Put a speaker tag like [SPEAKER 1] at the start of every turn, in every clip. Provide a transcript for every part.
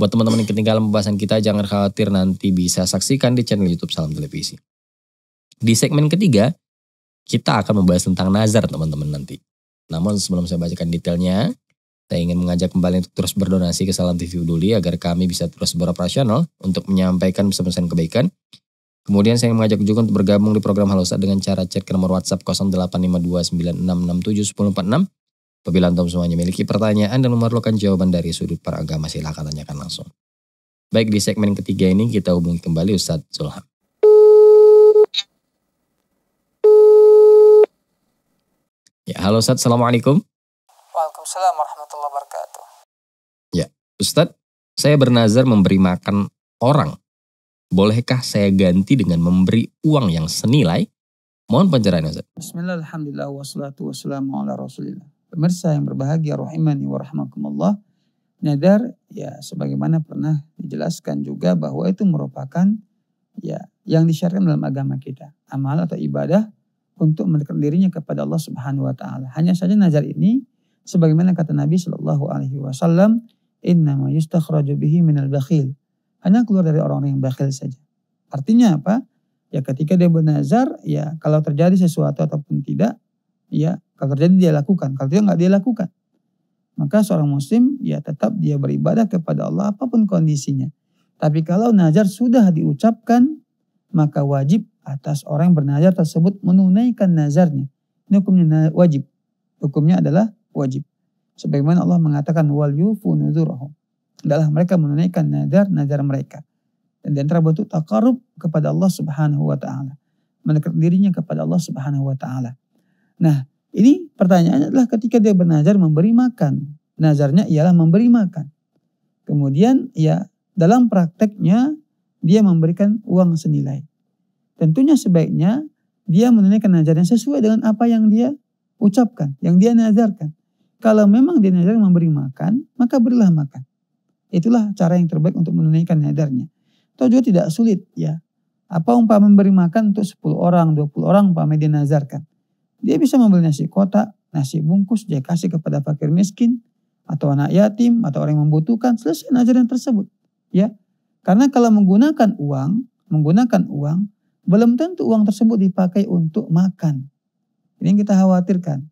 [SPEAKER 1] Buat teman-teman yang ketinggalan pembahasan kita, jangan khawatir nanti bisa saksikan di channel YouTube Salam Televisi. Di segmen ketiga, kita akan membahas tentang nazar teman-teman nanti. Namun sebelum saya bacakan detailnya, saya ingin mengajak kembali untuk terus berdonasi ke Salam TV Uduli agar kami bisa terus beroperasional untuk menyampaikan pesan-pesan kebaikan. Kemudian saya mengajak juga untuk bergabung di program Halosa dengan cara chat ke nomor WhatsApp 085296671046 Apabila antum semuanya memiliki pertanyaan dan memerlukan jawaban dari sudut para agama, silahkan tanyakan langsung. Baik, di segmen ketiga ini kita hubungi kembali Ustadz Zulham. Ya, halo Ustadz, Assalamualaikum.
[SPEAKER 2] Waalaikumsalam warahmatullahi wabarakatuh.
[SPEAKER 1] Ya, Ustadz, saya bernazar memberi makan orang. Bolehkah saya ganti dengan memberi uang yang senilai? Mohon pencerahan Ustadz.
[SPEAKER 2] Bismillahirrahmanirrahim. Wassalatu wassalamu ala rasulillah pemirsa yang berbahagia rahimani wa rahmakumullah nadar ya sebagaimana pernah dijelaskan juga bahwa itu merupakan ya yang disyariatkan dalam agama kita amal atau ibadah untuk mendekatkan dirinya kepada Allah Subhanahu wa taala hanya saja nazar ini sebagaimana kata Nabi Shallallahu alaihi wasallam inna ma yustakhraju bihi minal bakhil hanya keluar dari orang-orang yang bakhil saja artinya apa ya ketika dia bernazar ya kalau terjadi sesuatu ataupun tidak ya kalau terjadi dia lakukan, kalau tidak nggak dia lakukan. Maka seorang muslim ya tetap dia beribadah kepada Allah apapun kondisinya. Tapi kalau nazar sudah diucapkan, maka wajib atas orang yang bernazar tersebut menunaikan nazarnya. Ini hukumnya wajib. Hukumnya adalah wajib. Sebagaimana Allah mengatakan wal yufu nuzurahum. Adalah mereka menunaikan nazar nazar mereka. Dan antara bentuk takarub kepada Allah subhanahu wa ta'ala. Mendekat dirinya kepada Allah subhanahu wa ta'ala. Nah ini pertanyaannya adalah ketika dia bernazar memberi makan. Nazarnya ialah memberi makan. Kemudian ya dalam prakteknya dia memberikan uang senilai. Tentunya sebaiknya dia menunaikan nazarnya sesuai dengan apa yang dia ucapkan, yang dia nazarkan. Kalau memang dia nazar memberi makan, maka berilah makan. Itulah cara yang terbaik untuk menunaikan nazarnya. Atau juga tidak sulit ya. Apa umpama memberi makan untuk 10 orang, 20 orang umpama dia nazarkan. Dia bisa membeli nasi kotak, nasi bungkus, dia kasih kepada fakir miskin, atau anak yatim, atau orang yang membutuhkan. Selesai ajaran tersebut. Ya, Karena kalau menggunakan uang, menggunakan uang, belum tentu uang tersebut dipakai untuk makan. Ini yang kita khawatirkan.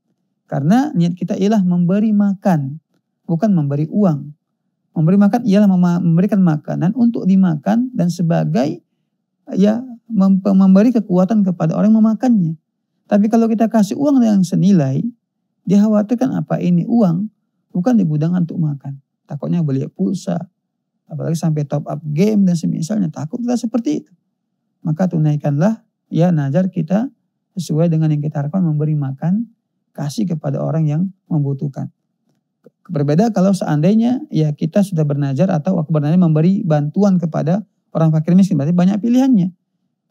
[SPEAKER 2] Karena niat kita ialah memberi makan, bukan memberi uang. Memberi makan ialah memberikan makanan untuk dimakan dan sebagai ya memberi kekuatan kepada orang yang memakannya. Tapi kalau kita kasih uang yang senilai, dia khawatirkan apa ini uang bukan di gudang untuk makan. Takutnya beli pulsa, apalagi sampai top up game dan semisalnya. Takut kita seperti itu. Maka tunaikanlah ya nazar kita sesuai dengan yang kita harapkan memberi makan, kasih kepada orang yang membutuhkan. Berbeda kalau seandainya ya kita sudah bernajar atau aku bernajar memberi bantuan kepada orang fakir miskin. Berarti banyak pilihannya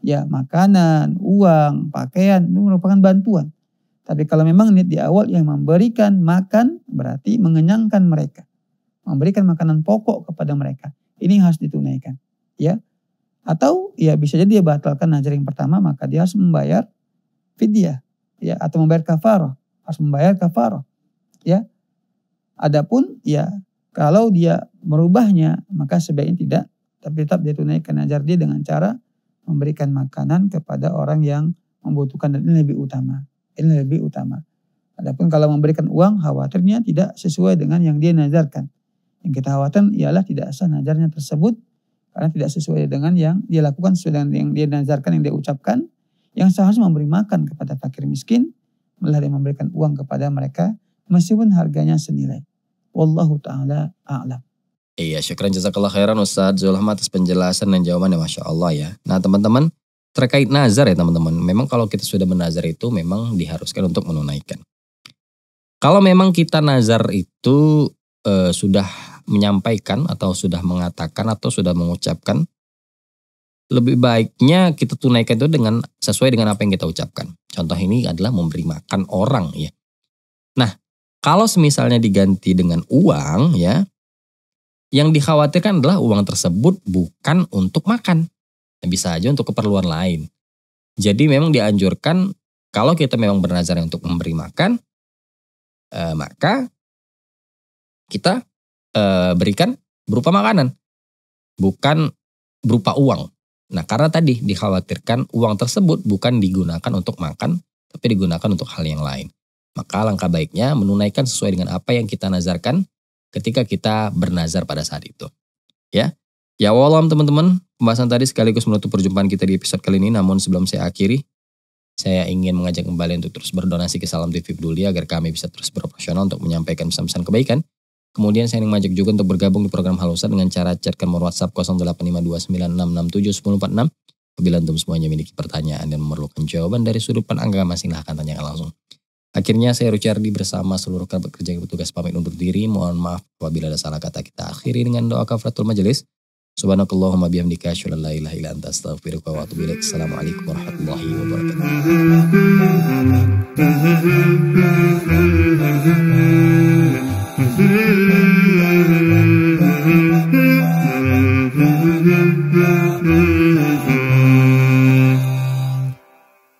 [SPEAKER 2] ya makanan, uang, pakaian itu merupakan bantuan. Tapi kalau memang niat di awal yang memberikan makan berarti mengenyangkan mereka. Memberikan makanan pokok kepada mereka. Ini harus ditunaikan. Ya. Atau ya bisa jadi dia batalkan nazar yang pertama maka dia harus membayar fidyah ya atau membayar kafarah, harus membayar kafarah. Ya. Adapun ya kalau dia merubahnya maka sebaiknya tidak tapi tetap dia tunaikan hajar dia dengan cara memberikan makanan kepada orang yang membutuhkan dan ini lebih utama. Ini lebih utama. Adapun kalau memberikan uang khawatirnya tidak sesuai dengan yang dia nazarkan. Yang kita khawatir ialah tidak sah nazarnya tersebut karena tidak sesuai dengan yang dia lakukan sesuai dengan yang dia nazarkan yang dia ucapkan. Yang seharusnya memberi makan kepada fakir miskin malah dia memberikan uang kepada mereka meskipun harganya senilai. Wallahu taala a'lam.
[SPEAKER 1] Iya, syukran jazakallah khairan Ustaz Zulhamat atas penjelasan dan jawabannya Masya Allah ya. Nah teman-teman, terkait nazar ya teman-teman. Memang kalau kita sudah menazar itu memang diharuskan untuk menunaikan. Kalau memang kita nazar itu e, sudah menyampaikan atau sudah mengatakan atau sudah mengucapkan, lebih baiknya kita tunaikan itu dengan sesuai dengan apa yang kita ucapkan. Contoh ini adalah memberi makan orang ya. Nah, kalau misalnya diganti dengan uang ya, yang dikhawatirkan adalah uang tersebut bukan untuk makan. Bisa aja untuk keperluan lain. Jadi memang dianjurkan kalau kita memang bernazar untuk memberi makan, eh, maka kita eh, berikan berupa makanan, bukan berupa uang. Nah karena tadi dikhawatirkan uang tersebut bukan digunakan untuk makan, tapi digunakan untuk hal yang lain. Maka langkah baiknya menunaikan sesuai dengan apa yang kita nazarkan ketika kita bernazar pada saat itu. Ya, ya walam teman-teman, pembahasan tadi sekaligus menutup perjumpaan kita di episode kali ini. Namun sebelum saya akhiri, saya ingin mengajak kembali untuk terus berdonasi ke Salam TV Peduli agar kami bisa terus beroperasional untuk menyampaikan pesan-pesan kebaikan. Kemudian saya ingin mengajak juga untuk bergabung di program Halusan dengan cara chat ke nomor WhatsApp 085296671046. Apabila antum semuanya memiliki pertanyaan dan memerlukan jawaban dari sudut pandang agama, silahkan tanyakan langsung. Akhirnya saya Rucardi bersama seluruh kerabat kerja yang bertugas pamit undur diri. Mohon maaf apabila ada salah kata kita akhiri dengan doa kafratul majelis. Subhanallahumma bihamdika asyhadu an anta wa warahmatullahi
[SPEAKER 2] wabarakatuh.